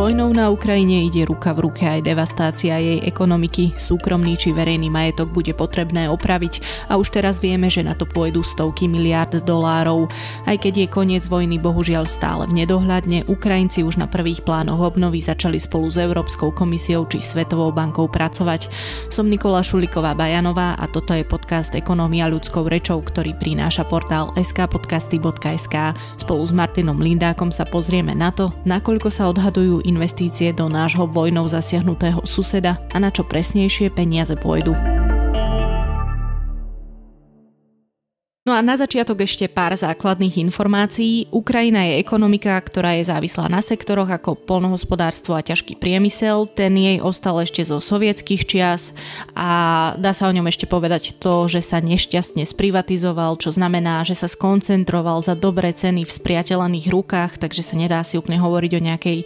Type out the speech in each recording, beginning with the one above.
vojnou na Ukrajine ide ruka v ruke aj devastácia jej ekonomiky. Súkromný či verejný majetok bude potrebné opraviť a už teraz vieme, že na to pôjdu stovky miliard dolárov. Aj keď je koniec vojny bohužiaľ stále v nedohľadne, Ukrajinci už na prvých plánoch obnovy začali spolu s Európskou komisiou či Svetovou bankou pracovať. Som Nikola Šuliková Bajanová a toto je podcast Ekonomia ľudskou rečou, ktorý prináša portál skpodcasty.sk. Spolu s Martinom Lindákom sa pozrieme na to, nakoľko sa odhadujú investície do nášho vojnou zasiahnutého suseda a na čo presnejšie peniaze pôjdu. No a na začiatok ešte pár základných informácií. Ukrajina je ekonomika, ktorá je závislá na sektoroch ako polnohospodárstvo a ťažký priemysel. Ten jej ostal ešte zo sovietských čias a dá sa o ňom ešte povedať to, že sa nešťastne sprivatizoval, čo znamená, že sa skoncentroval za dobré ceny v spriateľaných rukách, takže sa nedá si úplne hovoriť o nejakej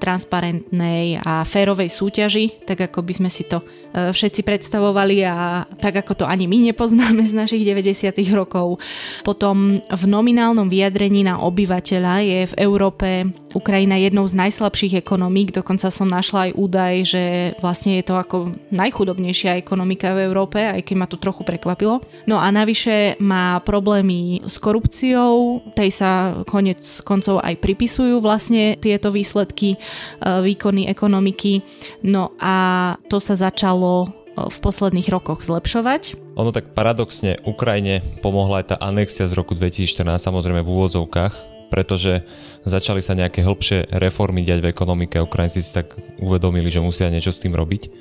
transparentnej a férovej súťaži, tak ako by sme si to e, všetci predstavovali a tak ako to ani my nepoznáme z našich 90. rokov rokov. Potom v nominálnom vyjadrení na obyvateľa je v Európe Ukrajina jednou z najslabších ekonomík, dokonca som našla aj údaj, že vlastne je to ako najchudobnejšia ekonomika v Európe, aj keď ma to trochu prekvapilo. No a navyše má problémy s korupciou, tej sa konec koncov aj pripisujú vlastne tieto výsledky, e, výkony ekonomiky. No a to sa začalo e, v posledných rokoch zlepšovať. Ono tak paradoxne Ukrajine pomohla aj tá anexia z roku 2014, samozrejme v úvodzovkách, pretože začali sa nejaké hĺbšie reformy diať v ekonomike. Ukrajinci si tak uvedomili, že musia niečo s tým robiť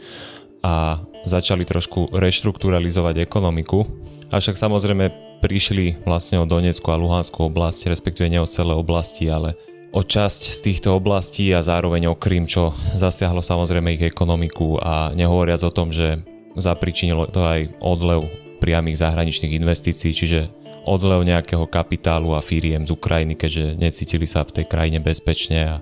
a začali trošku reštrukturalizovať ekonomiku. Avšak samozrejme prišli vlastne o Donetskú a Luhanskú oblasť, respektíve nie o celé oblasti, ale o časť z týchto oblastí a zároveň o Krym, čo zasiahlo samozrejme ich ekonomiku a nehovoriac o tom, že zapričinilo to aj odlev priamých zahraničných investícií, čiže odlev nejakého kapitálu a firiem z Ukrajiny, keďže necítili sa v tej krajine bezpečne a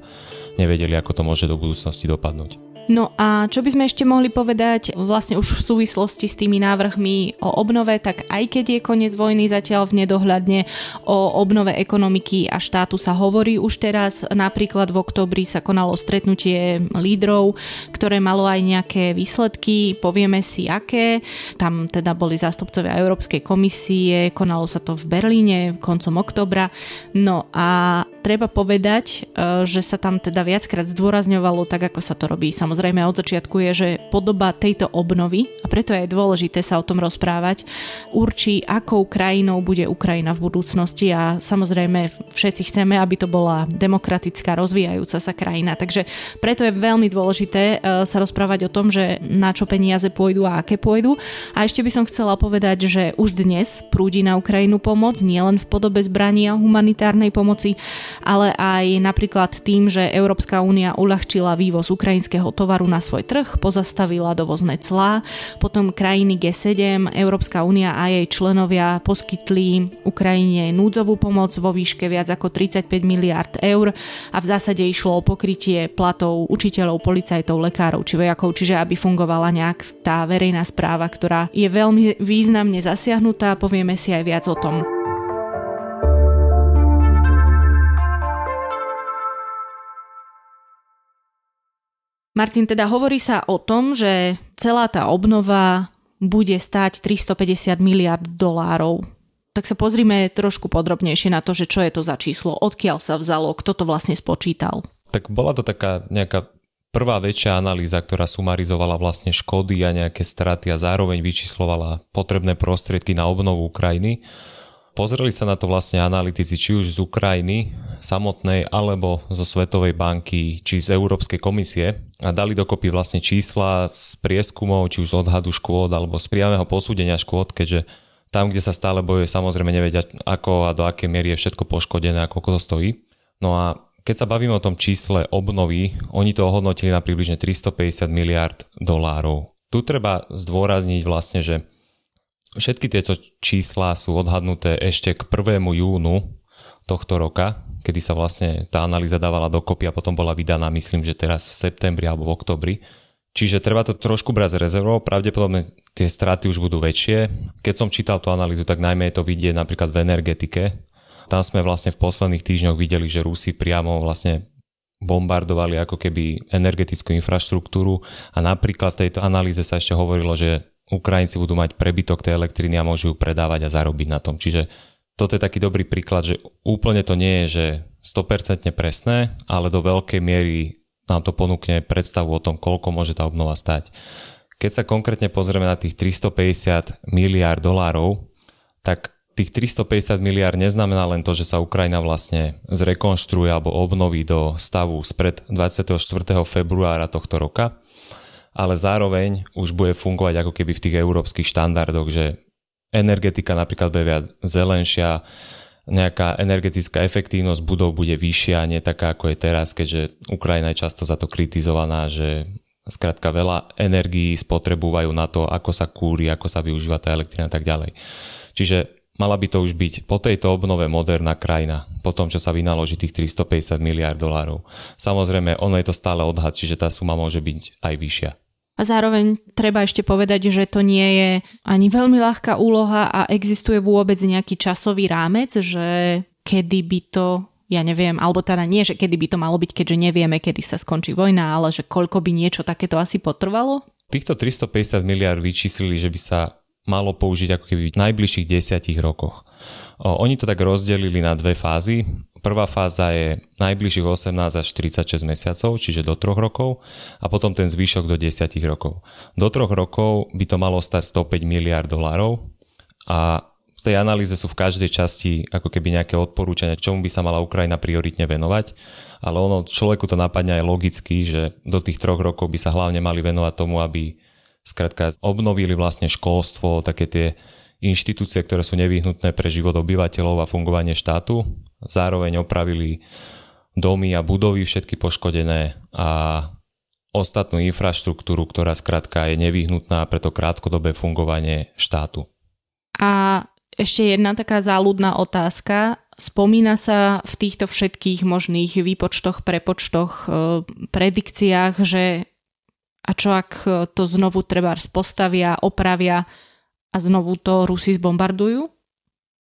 nevedeli, ako to môže do budúcnosti dopadnúť. No a čo by sme ešte mohli povedať vlastne už v súvislosti s tými návrhmi o obnove, tak aj keď je koniec vojny zatiaľ v nedohľadne, o obnove ekonomiky a štátu sa hovorí už teraz. Napríklad v oktobri sa konalo stretnutie lídrov, ktoré malo aj nejaké výsledky, povieme si aké. Tam teda boli zástupcovia Európskej komisie, konalo sa to v Berlíne koncom oktobra. No a treba povedať, e, že sa tam teda viackrát zdôrazňovalo, tak ako sa to robí samozrejme od začiatku, je, že podoba tejto obnovy, a preto je dôležité sa o tom rozprávať, určí, akou krajinou bude Ukrajina v budúcnosti a samozrejme všetci chceme, aby to bola demokratická, rozvíjajúca sa krajina. Takže preto je veľmi dôležité e, sa rozprávať o tom, že na čo peniaze pôjdu a aké pôjdu. A ešte by som chcela povedať, že už dnes prúdi na Ukrajinu pomoc, nielen v podobe zbraní a humanitárnej pomoci, ale aj napríklad tým, že Európska únia uľahčila vývoz ukrajinského tovaru na svoj trh, pozastavila dovozné clá, potom krajiny G7, Európska únia a jej členovia poskytli Ukrajine núdzovú pomoc vo výške viac ako 35 miliard eur a v zásade išlo o pokrytie platov učiteľov, policajtov, lekárov či vojakov, čiže aby fungovala nejak tá verejná správa, ktorá je veľmi významne zasiahnutá, povieme si aj viac o tom. Martin, teda hovorí sa o tom, že celá tá obnova bude stať 350 miliard dolárov. Tak sa pozrime trošku podrobnejšie na to, že čo je to za číslo, odkiaľ sa vzalo, kto to vlastne spočítal. Tak bola to taká nejaká prvá väčšia analýza, ktorá sumarizovala vlastne škody a nejaké straty a zároveň vyčíslovala potrebné prostriedky na obnovu Ukrajiny. Pozreli sa na to vlastne analytici či už z Ukrajiny samotnej alebo zo Svetovej banky či z Európskej komisie a dali dokopy vlastne čísla z prieskumov či už z odhadu škôd alebo z priamého posúdenia škôd, keďže tam, kde sa stále bojuje, samozrejme nevedia ako a do akej miery je všetko poškodené a koľko to stojí. No a keď sa bavíme o tom čísle obnovy, oni to ohodnotili na približne 350 miliard dolárov. Tu treba zdôrazniť vlastne, že Všetky tieto čísla sú odhadnuté ešte k 1. júnu tohto roka, kedy sa vlastne tá analýza dávala dokopy a potom bola vydaná, myslím, že teraz v septembri alebo v oktobri. Čiže treba to trošku brať z rezervou, pravdepodobne tie straty už budú väčšie. Keď som čítal tú analýzu, tak najmä je to vidieť napríklad v energetike. Tam sme vlastne v posledných týždňoch videli, že Rusi priamo vlastne bombardovali ako keby energetickú infraštruktúru a napríklad v tejto analýze sa ešte hovorilo, že Ukrajinci budú mať prebytok tej elektriny a môžu ju predávať a zarobiť na tom. Čiže toto je taký dobrý príklad, že úplne to nie je, že 100% presné, ale do veľkej miery nám to ponúkne predstavu o tom, koľko môže tá obnova stať. Keď sa konkrétne pozrieme na tých 350 miliárd dolárov, tak tých 350 miliárd neznamená len to, že sa Ukrajina vlastne zrekonštruuje alebo obnoví do stavu spred 24. februára tohto roka, ale zároveň už bude fungovať ako keby v tých európskych štandardoch, že energetika napríklad bude viac zelenšia, nejaká energetická efektívnosť budov bude vyššia, nie taká ako je teraz, keďže Ukrajina je často za to kritizovaná, že skrátka veľa energií spotrebúvajú na to, ako sa kúri, ako sa využíva tá elektrina a tak ďalej. Čiže Mala by to už byť po tejto obnove moderná krajina, po tom, čo sa vynaloží tých 350 miliard dolárov. Samozrejme, ono je to stále odhad, čiže tá suma môže byť aj vyššia. A zároveň treba ešte povedať, že to nie je ani veľmi ľahká úloha a existuje vôbec nejaký časový rámec, že kedy by to ja neviem, alebo teda nie, že kedy by to malo byť, keďže nevieme, kedy sa skončí vojna, ale že koľko by niečo takéto asi potrvalo? Týchto 350 miliard vyčíslili, že by sa malo použiť ako keby v najbližších desiatich rokoch. O, oni to tak rozdelili na dve fázy. Prvá fáza je najbližších 18 až 46 mesiacov, čiže do 3 rokov a potom ten zvyšok do 10 rokov. Do 3 rokov by to malo stať 105 miliard dolárov a v tej analýze sú v každej časti ako keby nejaké odporúčania, čomu by sa mala Ukrajina prioritne venovať, ale ono človeku to napadne aj logicky, že do tých troch rokov by sa hlavne mali venovať tomu, aby Skrátka, obnovili vlastne školstvo, také tie inštitúcie, ktoré sú nevyhnutné pre život obyvateľov a fungovanie štátu. Zároveň opravili domy a budovy všetky poškodené a ostatnú infraštruktúru, ktorá skrátka je nevyhnutná pre to krátkodobé fungovanie štátu. A ešte jedna taká záľudná otázka. Spomína sa v týchto všetkých možných výpočtoch, prepočtoch, eh, predikciách, že a čo ak e, to znovu treba postavia, opravia a znovu to Rusi zbombardujú?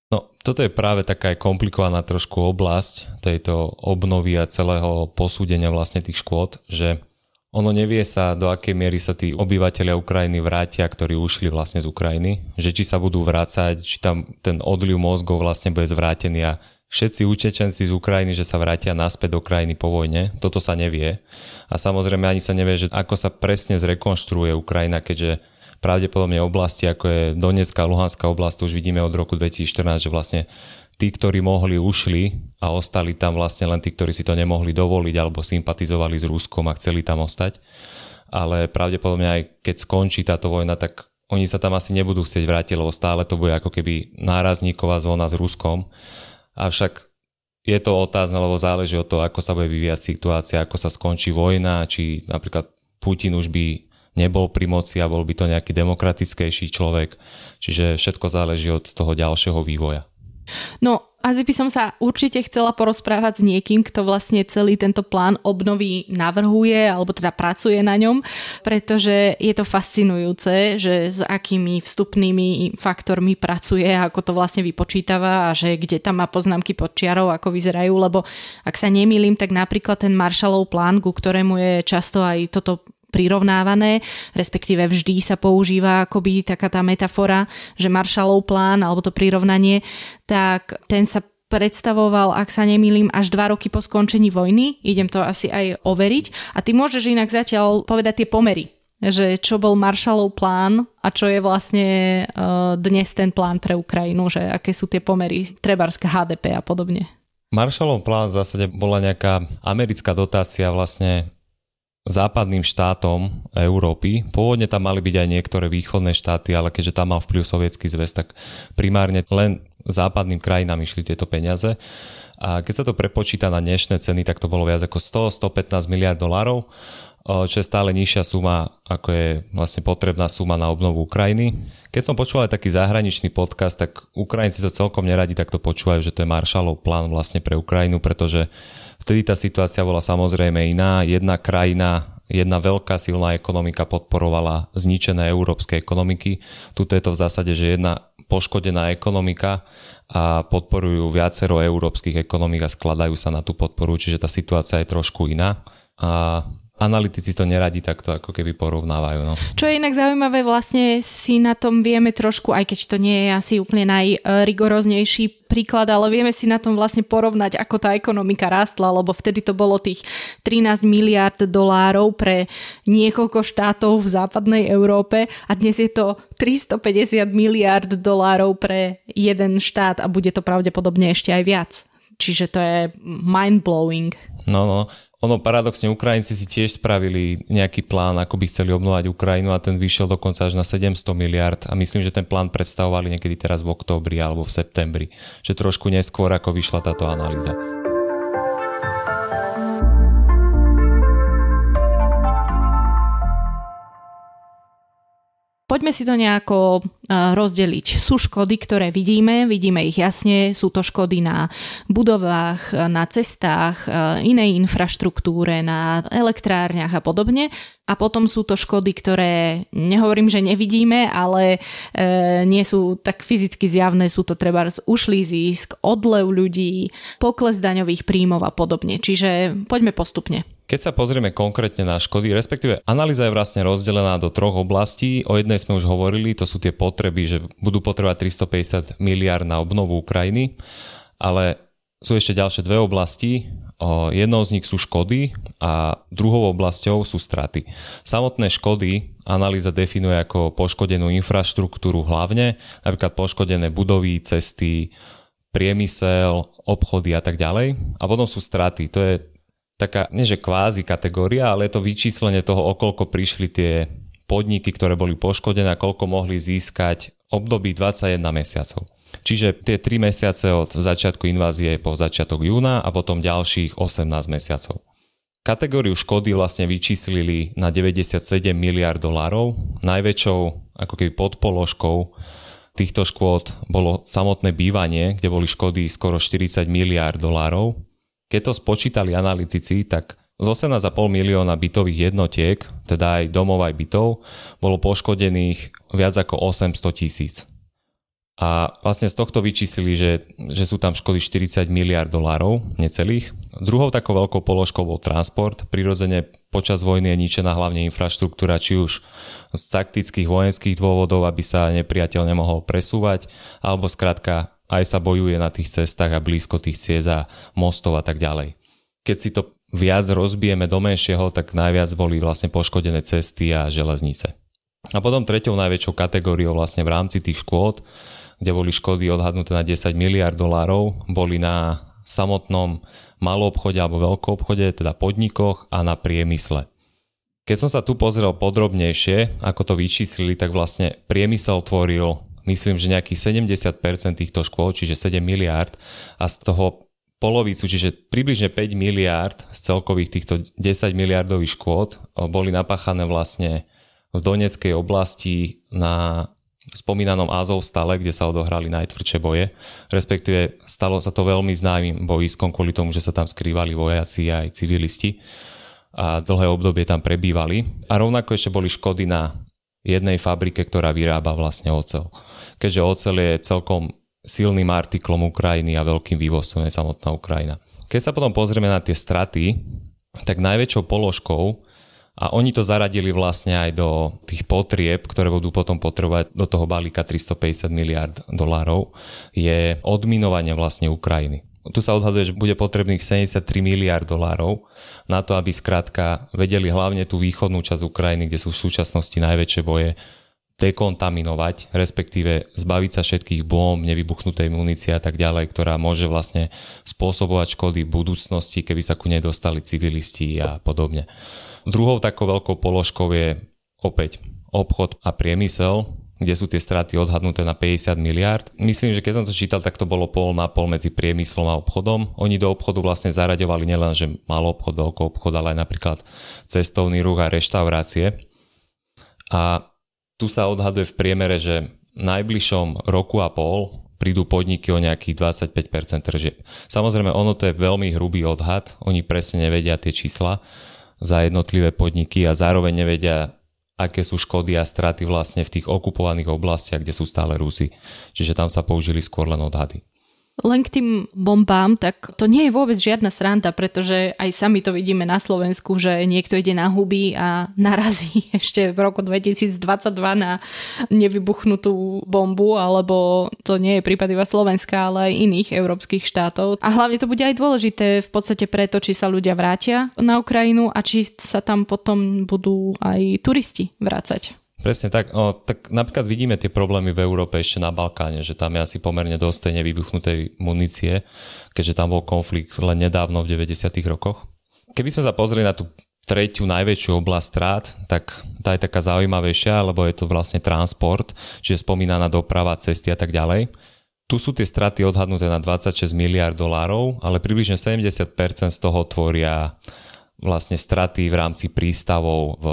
No, toto je práve taká komplikovaná trošku oblasť tejto obnovy a celého posúdenia vlastne tých škôd, že ono nevie sa, do akej miery sa tí obyvateľia Ukrajiny vrátia, ktorí ušli vlastne z Ukrajiny, že či sa budú vrácať, či tam ten odliv mozgov vlastne bude zvrátený a všetci utečenci z Ukrajiny, že sa vrátia naspäť do krajiny po vojne. Toto sa nevie. A samozrejme ani sa nevie, že ako sa presne zrekonštruuje Ukrajina, keďže pravdepodobne oblasti, ako je Donetská a Luhanská oblasť, už vidíme od roku 2014, že vlastne tí, ktorí mohli, ušli a ostali tam vlastne len tí, ktorí si to nemohli dovoliť alebo sympatizovali s Ruskom a chceli tam ostať. Ale pravdepodobne aj keď skončí táto vojna, tak oni sa tam asi nebudú chcieť vrátiť, lebo stále to bude ako keby nárazníková zóna s Ruskom Avšak je to otázne, lebo záleží od toho, ako sa bude vyvíjať situácia, ako sa skončí vojna, či napríklad Putin už by nebol pri moci a bol by to nejaký demokratickejší človek. Čiže všetko záleží od toho ďalšieho vývoja. No asi by som sa určite chcela porozprávať s niekým, kto vlastne celý tento plán obnovy navrhuje alebo teda pracuje na ňom, pretože je to fascinujúce, že s akými vstupnými faktormi pracuje, ako to vlastne vypočítava a že kde tam má poznámky pod čiarou, ako vyzerajú, lebo ak sa nemýlim, tak napríklad ten Marshallov plán, ku ktorému je často aj toto prirovnávané, respektíve vždy sa používa akoby taká tá metafora, že Marshallov plán alebo to prirovnanie, tak ten sa predstavoval, ak sa nemýlim, až dva roky po skončení vojny. Idem to asi aj overiť. A ty môžeš inak zatiaľ povedať tie pomery že čo bol Marshallov plán a čo je vlastne uh, dnes ten plán pre Ukrajinu, že aké sú tie pomery, trebárska HDP a podobne. Marshallov plán v zásade bola nejaká americká dotácia vlastne západným štátom Európy. Pôvodne tam mali byť aj niektoré východné štáty, ale keďže tam mal vplyv sovietský zväz, tak primárne len západným krajinám išli tieto peniaze. A keď sa to prepočíta na dnešné ceny, tak to bolo viac ako 100-115 miliard dolárov, eh, čo je stále nižšia suma, ako je vlastne potrebná suma na obnovu Ukrajiny. Keď som počúval aj taký zahraničný podcast, tak Ukrajinci to celkom neradi takto počúvajú, že to je Marshallov plán vlastne pre Ukrajinu, pretože uh, Vtedy tá situácia bola samozrejme iná. Jedna krajina, jedna veľká silná ekonomika podporovala zničené európske ekonomiky. Tuto je to v zásade, že jedna poškodená ekonomika a podporujú viacero európskych ekonomik a skladajú sa na tú podporu, čiže tá situácia je trošku iná. A analytici to neradi takto ako keby porovnávajú. No. Čo je inak zaujímavé, vlastne si na tom vieme trošku, aj keď to nie je asi úplne najrigoroznejší príklad, ale vieme si na tom vlastne porovnať, ako tá ekonomika rástla, lebo vtedy to bolo tých 13 miliard dolárov pre niekoľko štátov v západnej Európe a dnes je to 350 miliard dolárov pre jeden štát a bude to pravdepodobne ešte aj viac. Čiže to je mind-blowing. No, no ono paradoxne Ukrajinci si tiež spravili nejaký plán, ako by chceli obnovať Ukrajinu a ten vyšiel dokonca až na 700 miliard a myslím, že ten plán predstavovali niekedy teraz v októbri alebo v septembri, že trošku neskôr ako vyšla táto analýza. Poďme si to nejako e, rozdeliť. Sú škody, ktoré vidíme, vidíme ich jasne, sú to škody na budovách, e, na cestách, e, inej infraštruktúre, na elektrárniach a podobne. A potom sú to škody, ktoré nehovorím, že nevidíme, ale nie sú tak fyzicky zjavné, sú to treba ušlý zisk, odlev ľudí, pokles daňových príjmov a podobne. Čiže poďme postupne. Keď sa pozrieme konkrétne na škody, respektíve analýza je vlastne rozdelená do troch oblastí. O jednej sme už hovorili, to sú tie potreby, že budú potrebovať 350 miliard na obnovu Ukrajiny, ale sú ešte ďalšie dve oblasti. Jednou z nich sú škody a druhou oblasťou sú straty. Samotné škody analýza definuje ako poškodenú infraštruktúru hlavne, napríklad poškodené budovy, cesty, priemysel, obchody a tak ďalej. A potom sú straty, to je taká, nie že kvázi kategória, ale je to vyčíslenie toho, koľko prišli tie podniky, ktoré boli poškodené a koľko mohli získať období 21 mesiacov. Čiže tie 3 mesiace od začiatku invázie po začiatok júna a potom ďalších 18 mesiacov. Kategóriu škody vlastne vyčíslili na 97 miliard dolárov. Najväčšou ako keby podpoložkou týchto škôd bolo samotné bývanie, kde boli škody skoro 40 miliard dolárov keď to spočítali analytici, tak z 18,5 milióna bytových jednotiek, teda aj domov aj bytov, bolo poškodených viac ako 800 tisíc. A vlastne z tohto vyčíslili, že, že sú tam škody 40 miliard dolárov, necelých. Druhou takou veľkou položkou bol transport. Prirodzene počas vojny je ničená hlavne infraštruktúra, či už z taktických vojenských dôvodov, aby sa nepriateľ nemohol presúvať, alebo skrátka aj sa bojuje na tých cestách a blízko tých ciest a mostov a tak ďalej. Keď si to viac rozbijeme do menšieho, tak najviac boli vlastne poškodené cesty a železnice. A potom treťou najväčšou kategóriou vlastne v rámci tých škôd, kde boli škody odhadnuté na 10 miliard dolárov, boli na samotnom malom obchode alebo veľkom obchode, teda podnikoch a na priemysle. Keď som sa tu pozrel podrobnejšie, ako to vyčíslili, tak vlastne priemysel tvoril myslím, že nejakých 70% týchto škôl, čiže 7 miliárd a z toho polovicu, čiže približne 5 miliárd z celkových týchto 10 miliardových škôd boli napáchané vlastne v Doneckej oblasti na spomínanom Azov stale, kde sa odohrali najtvrdšie boje, respektíve stalo sa to veľmi známym bojiskom kvôli tomu, že sa tam skrývali vojaci aj civilisti a dlhé obdobie tam prebývali. A rovnako ešte boli škody na jednej fabrike, ktorá vyrába vlastne ocel keďže ocel je celkom silným artiklom Ukrajiny a veľkým vývozcom je samotná Ukrajina. Keď sa potom pozrieme na tie straty, tak najväčšou položkou, a oni to zaradili vlastne aj do tých potrieb, ktoré budú potom potrebovať do toho balíka 350 miliard dolárov, je odminovanie vlastne Ukrajiny. Tu sa odhaduje, že bude potrebných 73 miliard dolárov na to, aby skrátka vedeli hlavne tú východnú časť Ukrajiny, kde sú v súčasnosti najväčšie boje dekontaminovať, respektíve zbaviť sa všetkých bomb, nevybuchnutej munície a tak ďalej, ktorá môže vlastne spôsobovať škody v budúcnosti, keby sa ku nej dostali civilisti a podobne. Druhou takou veľkou položkou je opäť obchod a priemysel, kde sú tie straty odhadnuté na 50 miliard. Myslím, že keď som to čítal, tak to bolo pol na pol medzi priemyslom a obchodom. Oni do obchodu vlastne zaraďovali nielen, že malý obchod, veľký obchod, ale aj napríklad cestovný ruch a reštaurácie. A tu sa odhaduje v priemere, že v najbližšom roku a pol prídu podniky o nejakých 25% tržieb. Samozrejme, ono to je veľmi hrubý odhad, oni presne nevedia tie čísla za jednotlivé podniky a zároveň nevedia, aké sú škody a straty vlastne v tých okupovaných oblastiach, kde sú stále Rusy. Čiže tam sa použili skôr len odhady. Len k tým bombám, tak to nie je vôbec žiadna sranda, pretože aj sami to vidíme na Slovensku, že niekto ide na huby a narazí ešte v roku 2022 na nevybuchnutú bombu, alebo to nie je prípad iba Slovenska, ale aj iných európskych štátov. A hlavne to bude aj dôležité v podstate preto, či sa ľudia vrátia na Ukrajinu a či sa tam potom budú aj turisti vrácať. Presne tak. O, tak napríklad vidíme tie problémy v Európe ešte na Balkáne, že tam je asi pomerne dosť tej nevybuchnutej munície, keďže tam bol konflikt len nedávno v 90. rokoch. Keby sme sa pozreli na tú tretiu najväčšiu oblasť strát, tak tá je taká zaujímavejšia, lebo je to vlastne transport, čiže spomínaná doprava, cesty a tak ďalej. Tu sú tie straty odhadnuté na 26 miliard dolárov, ale približne 70% z toho tvoria vlastne straty v rámci prístavov v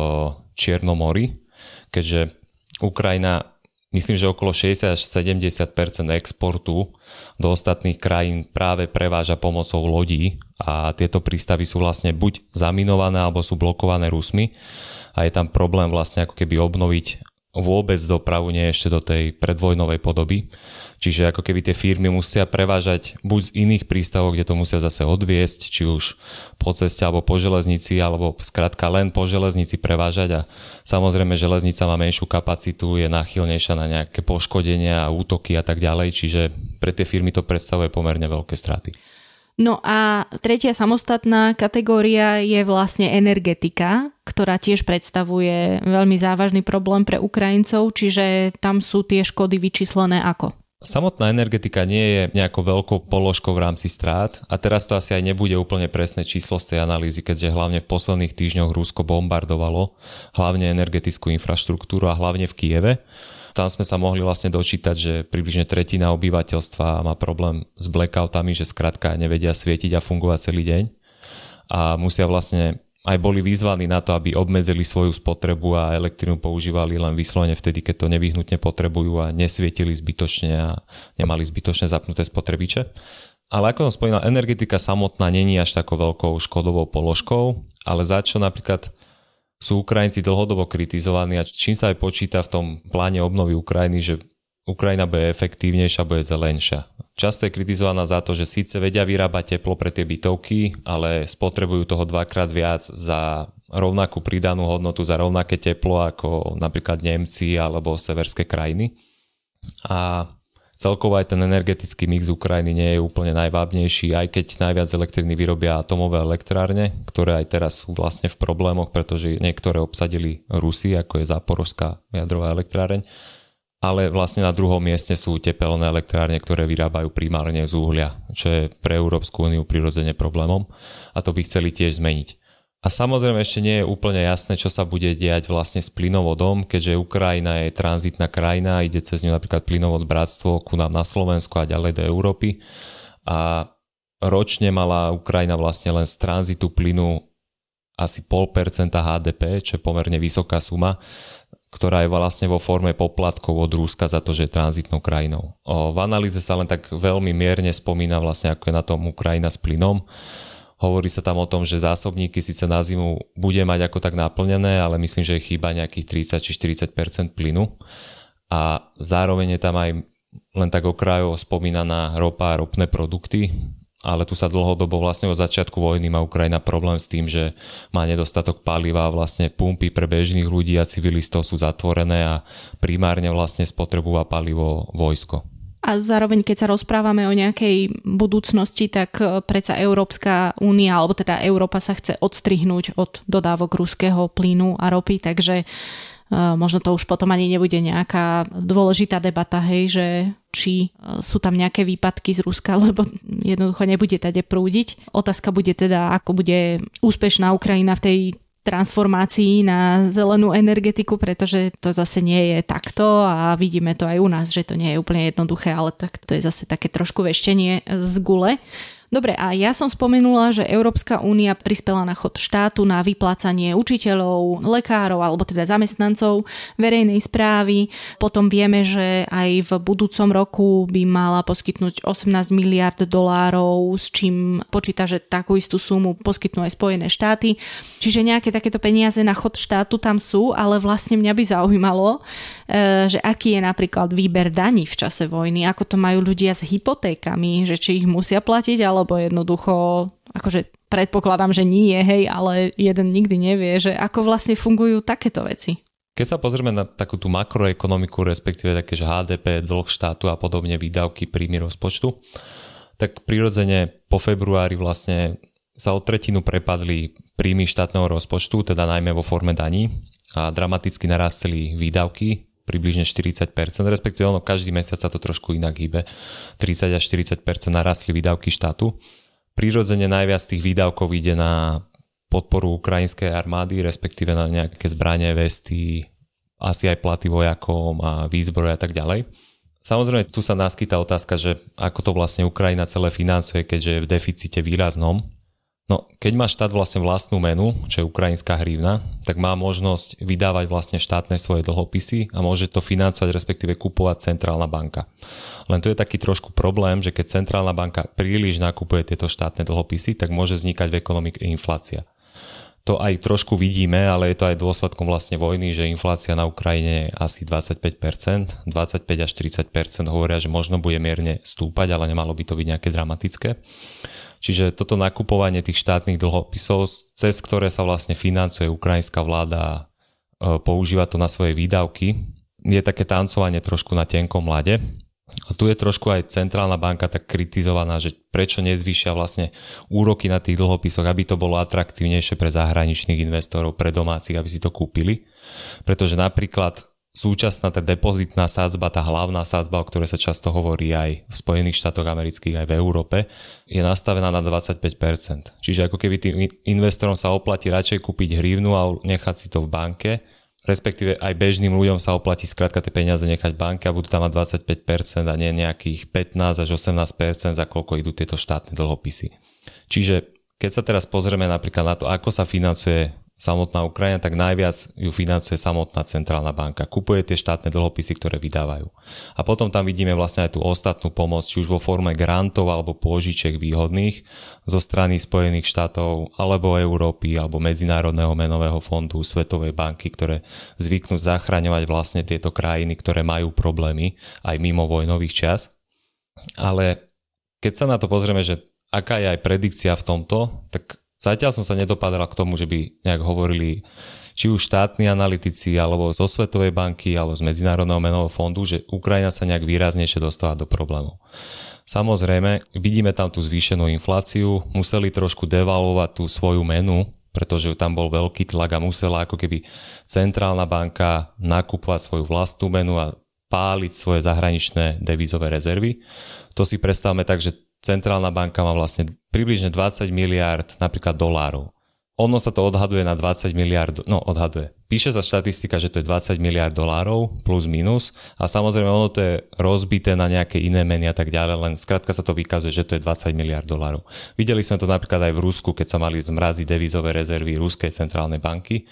Čiernom mori keďže Ukrajina myslím, že okolo 60 až 70 exportu do ostatných krajín práve preváža pomocou lodí a tieto prístavy sú vlastne buď zaminované alebo sú blokované Rusmi a je tam problém vlastne ako keby obnoviť vôbec dopravu, nie ešte do tej predvojnovej podoby. Čiže ako keby tie firmy musia prevážať buď z iných prístavov, kde to musia zase odviesť, či už po ceste alebo po železnici, alebo skrátka len po železnici prevážať a samozrejme železnica má menšiu kapacitu, je náchylnejšia na nejaké poškodenia, útoky a tak ďalej, čiže pre tie firmy to predstavuje pomerne veľké straty. No a tretia samostatná kategória je vlastne energetika, ktorá tiež predstavuje veľmi závažný problém pre Ukrajincov, čiže tam sú tie škody vyčíslené ako? Samotná energetika nie je nejakou veľkou položkou v rámci strát a teraz to asi aj nebude úplne presné číslo z tej analýzy, keďže hlavne v posledných týždňoch Rusko bombardovalo hlavne energetickú infraštruktúru a hlavne v Kieve. Tam sme sa mohli vlastne dočítať, že približne tretina obyvateľstva má problém s blackoutami, že skrátka nevedia svietiť a fungovať celý deň a musia vlastne aj boli vyzvaní na to, aby obmedzili svoju spotrebu a elektrínu používali len vyslovene vtedy, keď to nevyhnutne potrebujú a nesvietili zbytočne a nemali zbytočne zapnuté spotrebiče. Ale ako som spomínal, energetika samotná není až takou veľkou škodovou položkou, ale za čo napríklad sú Ukrajinci dlhodobo kritizovaní a čím sa aj počíta v tom pláne obnovy Ukrajiny, že Ukrajina bude efektívnejšia, bude zelenšia. Často je kritizovaná za to, že síce vedia vyrábať teplo pre tie bytovky, ale spotrebujú toho dvakrát viac za rovnakú pridanú hodnotu, za rovnaké teplo ako napríklad Nemci alebo severské krajiny. A celkovo aj ten energetický mix Ukrajiny nie je úplne najvábnejší, aj keď najviac elektriny vyrobia atomové elektrárne, ktoré aj teraz sú vlastne v problémoch, pretože niektoré obsadili rusy, ako je Záporovská jadrová elektráreň ale vlastne na druhom mieste sú tepelné elektrárne, ktoré vyrábajú primárne z uhlia, čo je pre Európsku úniu prirodzene problémom a to by chceli tiež zmeniť. A samozrejme ešte nie je úplne jasné, čo sa bude diať vlastne s plynovodom, keďže Ukrajina je tranzitná krajina, ide cez ňu napríklad plynovod Bratstvo ku nám na Slovensku a ďalej do Európy. A ročne mala Ukrajina vlastne len z tranzitu plynu asi 0,5% HDP, čo je pomerne vysoká suma ktorá je vlastne vo forme poplatkov od Rúska za to, že je tranzitnou krajinou. V analýze sa len tak veľmi mierne spomína vlastne, ako je na tom Ukrajina s plynom. Hovorí sa tam o tom, že zásobníky síce na zimu bude mať ako tak naplnené, ale myslím, že je chýba nejakých 30 či 40 plynu. A zároveň je tam aj len tak okrajovo spomínaná ropa a ropné produkty, ale tu sa dlhodobo vlastne od začiatku vojny má Ukrajina problém s tým, že má nedostatok paliva a vlastne pumpy pre bežných ľudí a civilistov sú zatvorené a primárne vlastne spotrebúva palivo vojsko. A zároveň, keď sa rozprávame o nejakej budúcnosti, tak e, predsa Európska únia, alebo teda Európa sa chce odstrihnúť od dodávok ruského plynu a ropy, takže možno to už potom ani nebude nejaká dôležitá debata, hej, že či e, sú tam nejaké výpadky z Ruska, lebo jednoducho nebude tade prúdiť. Otázka bude teda, ako bude úspešná Ukrajina v tej transformácií na zelenú energetiku, pretože to zase nie je takto a vidíme to aj u nás, že to nie je úplne jednoduché, ale tak to je zase také trošku veštenie z gule. Dobre, a ja som spomenula, že Európska únia prispela na chod štátu na vyplácanie učiteľov, lekárov alebo teda zamestnancov verejnej správy. Potom vieme, že aj v budúcom roku by mala poskytnúť 18 miliard dolárov, s čím počíta, že takú istú sumu poskytnú aj Spojené štáty. Čiže nejaké takéto peniaze na chod štátu tam sú, ale vlastne mňa by zaujímalo, e, že aký je napríklad výber daní v čase vojny, ako to majú ľudia s hypotékami, že či ich musia platiť, alebo alebo jednoducho, akože predpokladám, že nie, hej, ale jeden nikdy nevie, že ako vlastne fungujú takéto veci. Keď sa pozrieme na takú tú makroekonomiku, respektíve také, že HDP, dlh štátu a podobne výdavky, príjmy rozpočtu, tak prirodzene po februári vlastne sa o tretinu prepadli príjmy štátneho rozpočtu, teda najmä vo forme daní a dramaticky narastli výdavky približne 40%, respektíve ono každý mesiac sa to trošku inak hýbe. 30 až 40% narastli výdavky štátu. Prirodzene najviac tých výdavkov ide na podporu ukrajinskej armády, respektíve na nejaké zbranie, vesty, asi aj platy vojakom a výzbroj a tak ďalej. Samozrejme, tu sa naskytá otázka, že ako to vlastne Ukrajina celé financuje, keďže je v deficite výraznom No, keď má štát vlastne vlastnú menu, čo je ukrajinská hrivna, tak má možnosť vydávať vlastne štátne svoje dlhopisy a môže to financovať, respektíve kupovať centrálna banka. Len tu je taký trošku problém, že keď centrálna banka príliš nakupuje tieto štátne dlhopisy, tak môže vznikať v ekonomike inflácia to aj trošku vidíme, ale je to aj dôsledkom vlastne vojny, že inflácia na Ukrajine je asi 25%, 25 až 30% hovoria, že možno bude mierne stúpať, ale nemalo by to byť nejaké dramatické. Čiže toto nakupovanie tých štátnych dlhopisov, cez ktoré sa vlastne financuje ukrajinská vláda, e, používa to na svoje výdavky, je také tancovanie trošku na tenkom mlade. A tu je trošku aj centrálna banka tak kritizovaná, že prečo nezvýšia vlastne úroky na tých dlhopisoch, aby to bolo atraktívnejšie pre zahraničných investorov, pre domácich, aby si to kúpili. Pretože napríklad súčasná tá depozitná sadzba, tá hlavná sádzba, o ktorej sa často hovorí aj v Spojených štátoch amerických, aj v Európe, je nastavená na 25%. Čiže ako keby tým investorom sa oplatí radšej kúpiť hrivnu a nechať si to v banke, respektíve aj bežným ľuďom sa oplatí skrátka tie peniaze nechať banke a budú tam mať 25% a nie nejakých 15 až 18% za koľko idú tieto štátne dlhopisy. Čiže keď sa teraz pozrieme napríklad na to, ako sa financuje samotná Ukrajina, tak najviac ju financuje samotná centrálna banka. Kupuje tie štátne dlhopisy, ktoré vydávajú. A potom tam vidíme vlastne aj tú ostatnú pomoc, či už vo forme grantov alebo pôžičiek výhodných zo strany Spojených štátov alebo Európy alebo Medzinárodného menového fondu, Svetovej banky, ktoré zvyknú zachraňovať vlastne tieto krajiny, ktoré majú problémy aj mimo vojnových čas. Ale keď sa na to pozrieme, že aká je aj predikcia v tomto, tak Zatiaľ som sa nedopadal k tomu, že by nejak hovorili či už štátni analytici, alebo zo Svetovej banky, alebo z Medzinárodného menového fondu, že Ukrajina sa nejak výraznejšie dostala do problémov. Samozrejme, vidíme tam tú zvýšenú infláciu, museli trošku devalovať tú svoju menu, pretože tam bol veľký tlak a musela ako keby centrálna banka nakupovať svoju vlastnú menu a páliť svoje zahraničné devízové rezervy. To si predstavme tak, že centrálna banka má vlastne približne 20 miliard napríklad dolárov. Ono sa to odhaduje na 20 miliard, no odhaduje. Píše sa štatistika, že to je 20 miliard dolárov plus minus a samozrejme ono to je rozbité na nejaké iné meny a tak ďalej, len skrátka sa to vykazuje, že to je 20 miliard dolárov. Videli sme to napríklad aj v Rusku, keď sa mali zmraziť devizové rezervy Ruskej centrálnej banky.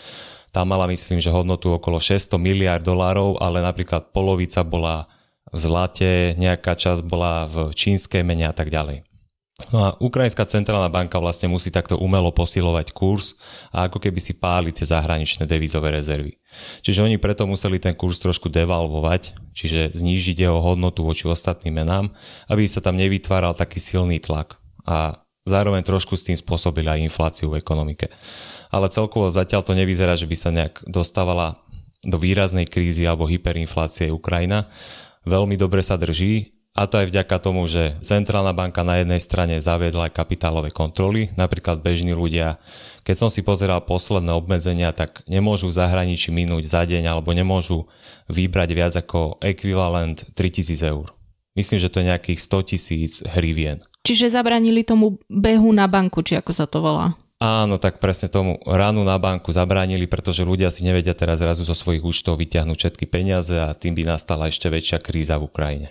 Tá mala myslím, že hodnotu okolo 600 miliard dolárov, ale napríklad polovica bola v zlate, nejaká časť bola v čínskej mene a tak ďalej. No a Ukrajinská centrálna banka vlastne musí takto umelo posilovať kurz a ako keby si páli tie zahraničné devízové rezervy. Čiže oni preto museli ten kurz trošku devalvovať, čiže znížiť jeho hodnotu voči ostatným menám, aby sa tam nevytváral taký silný tlak. A zároveň trošku s tým spôsobili aj infláciu v ekonomike. Ale celkovo zatiaľ to nevyzerá, že by sa nejak dostávala do výraznej krízy alebo hyperinflácie Ukrajina veľmi dobre sa drží a to aj vďaka tomu, že centrálna banka na jednej strane zaviedla aj kapitálové kontroly, napríklad bežní ľudia, keď som si pozeral posledné obmedzenia, tak nemôžu v zahraničí minúť za deň alebo nemôžu vybrať viac ako ekvivalent 3000 eur. Myslím, že to je nejakých 100 tisíc hrivien. Čiže zabranili tomu behu na banku, či ako sa to volá. Áno, tak presne tomu ránu na banku zabránili, pretože ľudia si nevedia teraz zrazu zo svojich účtov vyťahnuť všetky peniaze a tým by nastala ešte väčšia kríza v Ukrajine.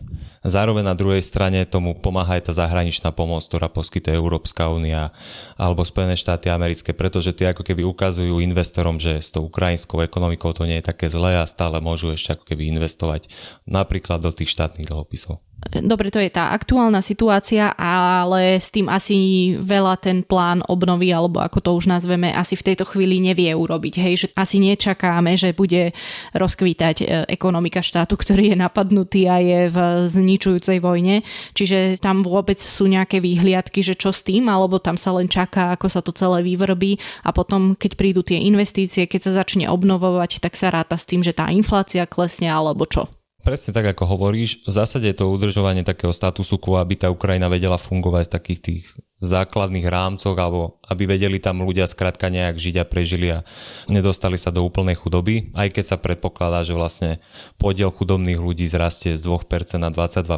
Zároveň na druhej strane tomu pomáha aj tá zahraničná pomoc, ktorá poskytuje Európska únia alebo Spojené štáty americké, pretože tie ako keby ukazujú investorom, že s tou ukrajinskou ekonomikou to nie je také zlé a stále môžu ešte ako keby investovať napríklad do tých štátnych dlhopisov. Dobre, to je tá aktuálna situácia, ale s tým asi veľa ten plán obnovy, alebo ako to už nazveme, asi v tejto chvíli nevie urobiť. Hej, že asi nečakáme, že bude rozkvítať e, ekonomika štátu, ktorý je napadnutý a je v zničujúcej vojne. Čiže tam vôbec sú nejaké výhliadky, že čo s tým, alebo tam sa len čaká, ako sa to celé vyvrbí a potom, keď prídu tie investície, keď sa začne obnovovať, tak sa ráta s tým, že tá inflácia klesne alebo čo. Presne tak, ako hovoríš, v zásade je to udržovanie takého statusu quo, aby tá Ukrajina vedela fungovať v takých tých základných rámcoch, alebo aby vedeli tam ľudia skrátka nejak žiť a prežili a nedostali sa do úplnej chudoby, aj keď sa predpokladá, že vlastne podiel chudobných ľudí zrastie z 2% na 22%,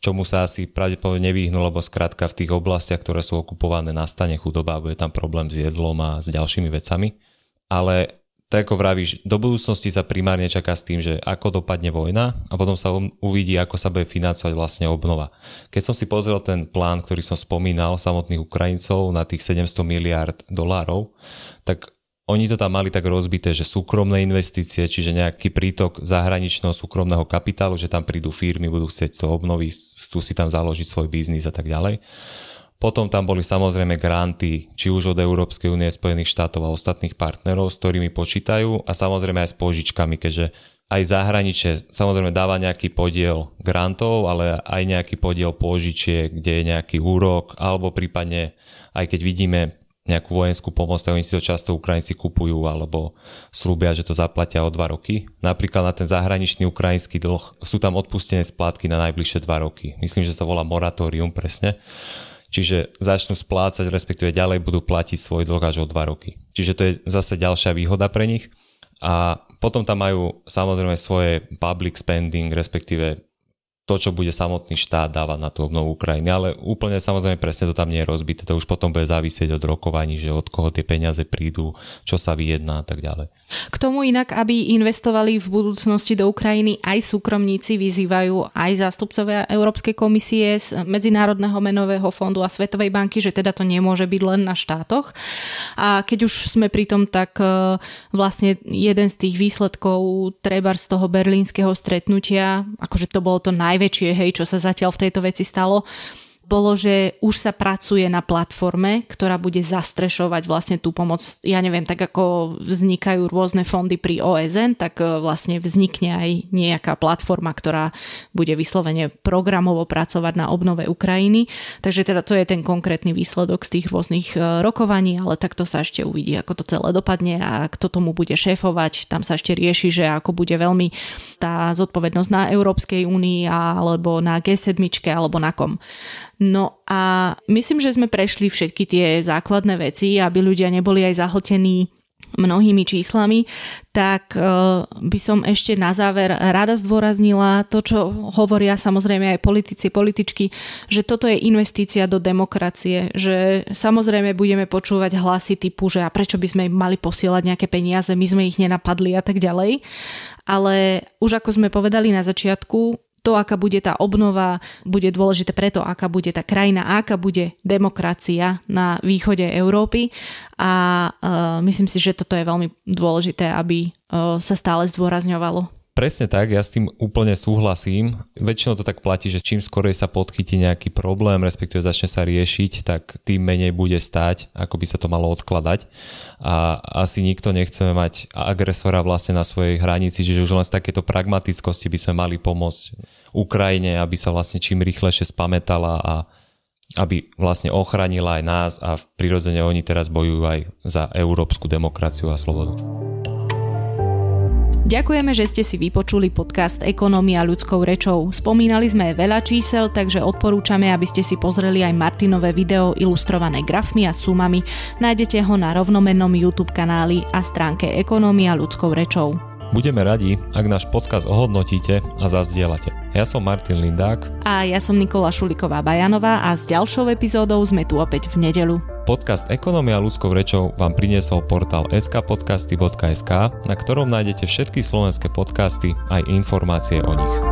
čomu sa asi pravdepodobne nevyhnú, lebo skrátka v tých oblastiach, ktoré sú okupované, nastane chudoba a bude tam problém s jedlom a s ďalšími vecami. Ale tak ako vravíš, do budúcnosti sa primárne čaká s tým, že ako dopadne vojna a potom sa um- uvidí, ako sa bude financovať vlastne obnova. Keď som si pozrel ten plán, ktorý som spomínal samotných Ukrajincov na tých 700 miliárd dolárov, tak oni to tam mali tak rozbité, že súkromné investície, čiže nejaký prítok zahraničného súkromného kapitálu, že tam prídu firmy, budú chcieť to obnoviť, chcú si tam založiť svoj biznis a tak ďalej. Potom tam boli samozrejme granty, či už od Európskej únie, Spojených štátov a ostatných partnerov, s ktorými počítajú a samozrejme aj s požičkami, keďže aj zahraničie samozrejme dáva nejaký podiel grantov, ale aj nejaký podiel požičie, kde je nejaký úrok, alebo prípadne aj keď vidíme nejakú vojenskú pomoc, tak oni si to často Ukrajinci kupujú alebo slúbia, že to zaplatia o 2 roky. Napríklad na ten zahraničný ukrajinský dlh sú tam odpustené splátky na najbližšie 2 roky. Myslím, že sa volá moratórium presne. Čiže začnú splácať, respektíve ďalej budú platiť svoj dlh až o 2 roky. Čiže to je zase ďalšia výhoda pre nich. A potom tam majú samozrejme svoje public spending, respektíve to, čo bude samotný štát dávať na tú obnovu Ukrajiny. Ale úplne samozrejme presne to tam nie je rozbité. To už potom bude závisieť od rokovaní, že od koho tie peniaze prídu, čo sa vyjedná a tak ďalej. K tomu inak, aby investovali v budúcnosti do Ukrajiny, aj súkromníci vyzývajú aj zástupcovia Európskej komisie z Medzinárodného menového fondu a Svetovej banky, že teda to nemôže byť len na štátoch. A keď už sme pri tom, tak e, vlastne jeden z tých výsledkov treba z toho berlínskeho stretnutia, akože to bolo to naj najväčšie, hej, čo sa zatiaľ v tejto veci stalo bolo, že už sa pracuje na platforme, ktorá bude zastrešovať vlastne tú pomoc. Ja neviem, tak ako vznikajú rôzne fondy pri OSN, tak e, vlastne vznikne aj nejaká platforma, ktorá bude vyslovene programovo pracovať na obnove Ukrajiny. Takže teda to je ten konkrétny výsledok z tých rôznych e, rokovaní, ale takto sa ešte uvidí, ako to celé dopadne a kto tomu bude šéfovať. Tam sa ešte rieši, že ako bude veľmi tá zodpovednosť na Európskej únii alebo na G7 alebo na kom. No a myslím, že sme prešli všetky tie základné veci, aby ľudia neboli aj zahltení mnohými číslami, tak e, by som ešte na záver rada zdôraznila to, čo hovoria samozrejme aj politici, političky, že toto je investícia do demokracie, že samozrejme budeme počúvať hlasy typu, že a prečo by sme im mali posielať nejaké peniaze, my sme ich nenapadli a tak ďalej. Ale už ako sme povedali na začiatku, to, aká bude tá obnova, bude dôležité preto, aká bude tá krajina, aká bude demokracia na východe Európy a uh, myslím si, že toto je veľmi dôležité, aby uh, sa stále zdôrazňovalo. Presne tak, ja s tým úplne súhlasím. Väčšinou to tak platí, že čím skorej sa podchytí nejaký problém, respektíve začne sa riešiť, tak tým menej bude stáť, ako by sa to malo odkladať. A asi nikto nechceme mať agresora vlastne na svojej hranici, čiže už len z takéto pragmatickosti by sme mali pomôcť Ukrajine, aby sa vlastne čím rýchlejšie spametala a aby vlastne ochránila aj nás a prirodzene oni teraz bojujú aj za európsku demokraciu a slobodu. Ďakujeme, že ste si vypočuli podcast Ekonomia ľudskou rečou. Spomínali sme aj veľa čísel, takže odporúčame, aby ste si pozreli aj Martinové video ilustrované grafmi a sumami. Nájdete ho na rovnomennom YouTube kanáli a stránke Ekonomia ľudskou rečou. Budeme radi, ak náš podcast ohodnotíte a zazdielate. Ja som Martin Lindák. A ja som Nikola Šuliková-Bajanová a s ďalšou epizódou sme tu opäť v nedelu. Podcast Ekonomia ľudskou rečou vám priniesol portál skpodcasty.sk, na ktorom nájdete všetky slovenské podcasty aj informácie o nich.